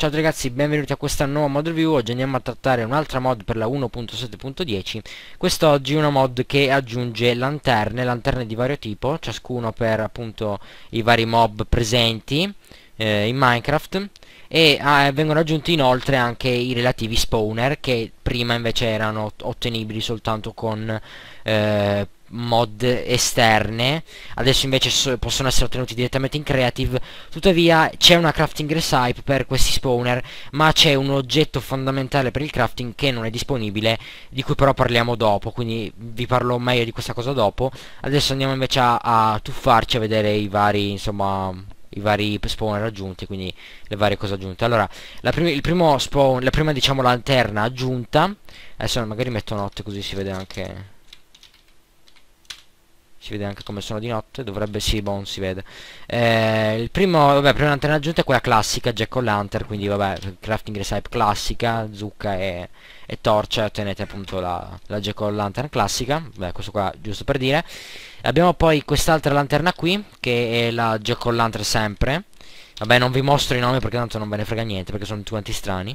Ciao ragazzi, benvenuti a questa nuova mod review, oggi andiamo a trattare un'altra mod per la 1.7.10 Quest'oggi una mod che aggiunge lanterne, lanterne di vario tipo, ciascuno per appunto i vari mob presenti eh, in Minecraft e ah, eh, vengono aggiunti inoltre anche i relativi spawner che prima invece erano ottenibili soltanto con eh, mod esterne adesso invece so possono essere ottenuti direttamente in creative tuttavia c'è una crafting recipe per questi spawner ma c'è un oggetto fondamentale per il crafting che non è disponibile di cui però parliamo dopo quindi vi parlo meglio di questa cosa dopo adesso andiamo invece a, a tuffarci a vedere i vari insomma i vari spawner aggiunti quindi le varie cose aggiunte allora la, prim il primo spawn la prima diciamo lanterna aggiunta adesso magari metto notte così si vede anche si vede anche come sono di notte dovrebbe sì bon boh, si vede eh, il primo vabbè prima lanterna aggiunta è quella classica jack o lantern quindi vabbè crafting recipe classica zucca e, e torcia ottenete appunto la, la jack o lantern classica beh questo qua giusto per dire abbiamo poi quest'altra lanterna qui che è la jack o lantern sempre Vabbè non vi mostro i nomi perché tanto non ve ne frega niente perché sono tutti quanti strani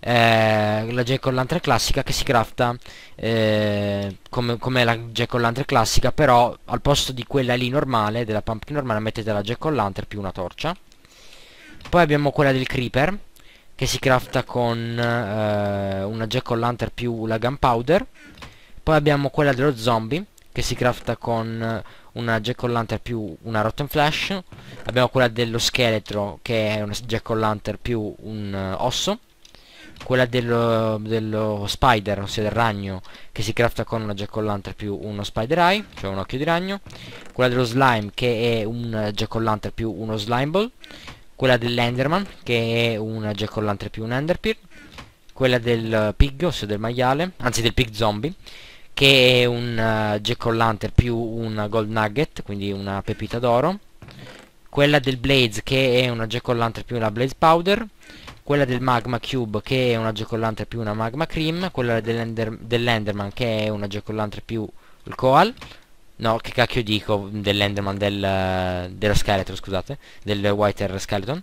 eh, La Jack O'Lantern classica che si crafta eh, come, come, la Jack O'Lantern classica Però al posto di quella lì normale, della pumpkin normale mettete la Jack O'Lantern più una torcia Poi abbiamo quella del Creeper che si crafta con eh, una Jack O'Lantern più la Gunpowder Poi abbiamo quella dello Zombie che si crafta con una jack o' lantern più una rotten flash abbiamo quella dello scheletro che è una jack o' lantern più un uh, osso quella dello, dello, spider, ossia del ragno che si crafta con una jack o' lantern più uno spider eye, cioè un occhio di ragno quella dello slime che è un eh, jack o' lantern più uno slime ball quella dell'enderman che è una jack o' lantern più un enderpearl quella del eh, pig, ossia del maiale, anzi del pig zombie che è un uh, Jack O'Lantern più un Gold Nugget, quindi una pepita d'oro quella del Blaze che è una Jack O'Lantern più una Blaze Powder quella del Magma Cube che è una Jack O'Lantern più una Magma Cream quella dell'Ender, dell'Enderman che è una Jack O'Lantern più il Koal no che cacchio dico dell'Enderman del, eh, dello Skeleton scusate del Whiter Skeleton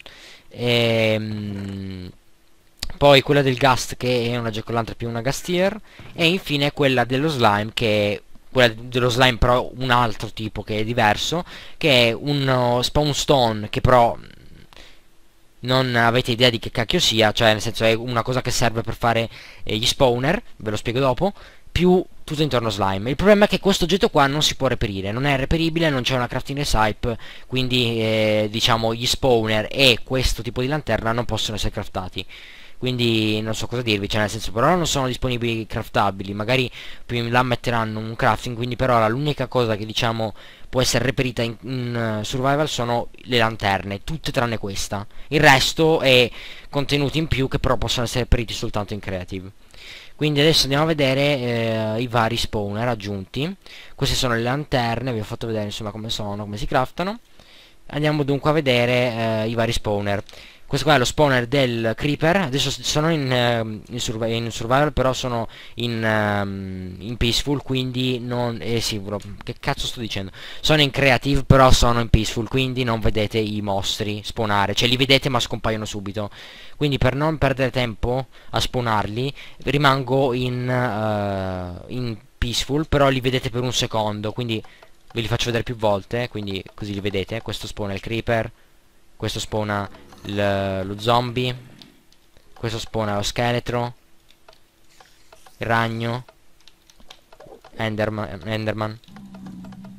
e, ehm, poi quella del Gast che è una Jack più una Gastier e infine quella dello Slime che è quella dello slime però un altro tipo che è diverso che è un uh, spawn stone che però mm, non avete idea di che cacchio sia cioè nel senso è una cosa che serve per fare eh, gli spawner ve lo spiego dopo più tutto intorno slime il problema è che questo oggetto qua non si può reperire non è reperibile non c'è una crafting recipe quindi eh, diciamo gli spawner e questo tipo di lanterna non possono essere craftati quindi non so cosa dirvi cioè nel senso per non sono disponibili craftabili magari più in là metteranno un crafting quindi per l'unica cosa che diciamo può essere reperita in, in uh, survival sono le lanterne tutte tranne questa il resto è contenuti in più che però possono essere reperiti soltanto in creative quindi adesso andiamo a vedere eh, i vari spawner aggiunti queste sono le lanterne vi ho fatto vedere insomma come sono come si craftano andiamo dunque a vedere eh, i vari spawner questo qua è lo spawner del creeper adesso sono in, uh, in, surv in survival però sono in, um, in peaceful quindi non eh sì bro, che cazzo sto dicendo sono in creative però sono in peaceful quindi non vedete i mostri spawnare cioè li vedete ma scompaiono subito quindi per non perdere tempo a spawnarli rimango in, uh, in peaceful però li vedete per un secondo quindi ve li faccio vedere più volte quindi così li vedete questo spawna il creeper questo spawna lo zombie questo spona lo scheletro il ragno enderman, enderman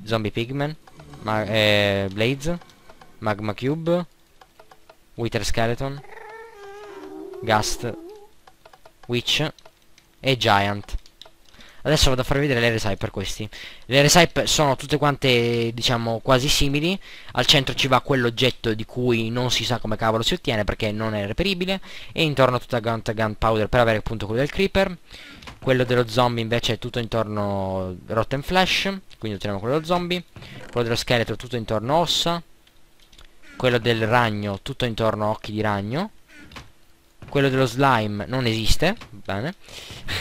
zombie pigman ma, eh, blaze magma cube wither skeleton gust witch e giant adesso vado a farvi vedere le resipe per questi le resipe sono tutte quante diciamo quasi simili al centro ci va quell'oggetto di cui non si sa come cavolo si ottiene perché non è reperibile e intorno tutta gunt gunpowder per avere appunto quello del creeper quello dello zombie invece è tutto intorno rotten flesh. quindi otteniamo quello dello zombie quello dello scheletro tutto intorno ossa quello del ragno tutto intorno occhi di ragno quello dello slime non esiste bene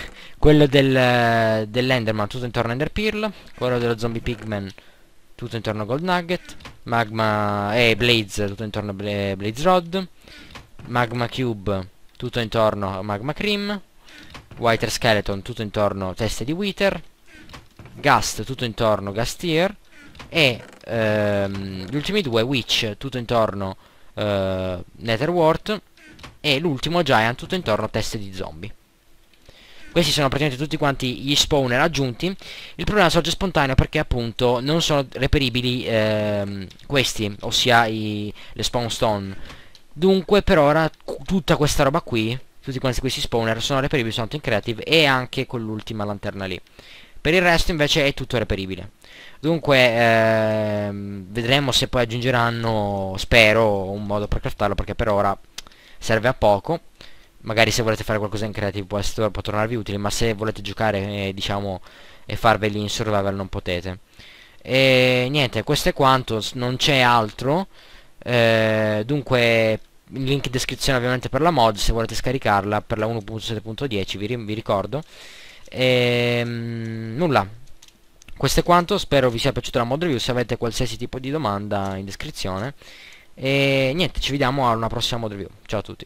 quello del, dell'Enderman tutto intorno a Ender Pearl, quello dello Zombie Pigman tutto intorno a Gold Nugget, Magma e eh, Blades tutto intorno a Bla Blades Rod, Magma Cube tutto intorno a Magma Cream, Whiter Skeleton tutto intorno a Teste di Wither, Gast tutto intorno a Gastier e ehm, gli ultimi due Witch tutto intorno eh, netherworth e l'ultimo Giant tutto intorno a Teste di Zombie questi sono praticamente tutti quanti gli spawner aggiunti il problema sorge spontaneo perché appunto non sono reperibili ehm, questi ossia i, le spawn stone dunque per ora tutta questa roba qui tutti quanti questi spawner sono reperibili soltanto in creative e anche con l'ultima lanterna lì per il resto invece è tutto reperibile dunque ehm, vedremo se poi aggiungeranno spero un modo per craftarlo perché per ora serve a poco magari se volete fare qualcosa in creative può, essere, può tornarvi utile ma se volete giocare eh, diciamo e farveli in survival non potete e niente questo è quanto non c'è altro eh, dunque link in descrizione ovviamente per la mod se volete scaricarla per la 1.7.10 vi, vi, ricordo e ehm, mh, nulla questo è quanto spero vi sia piaciuta la mod review se avete qualsiasi tipo di domanda in descrizione e niente ci vediamo alla prossima mod review ciao a tutti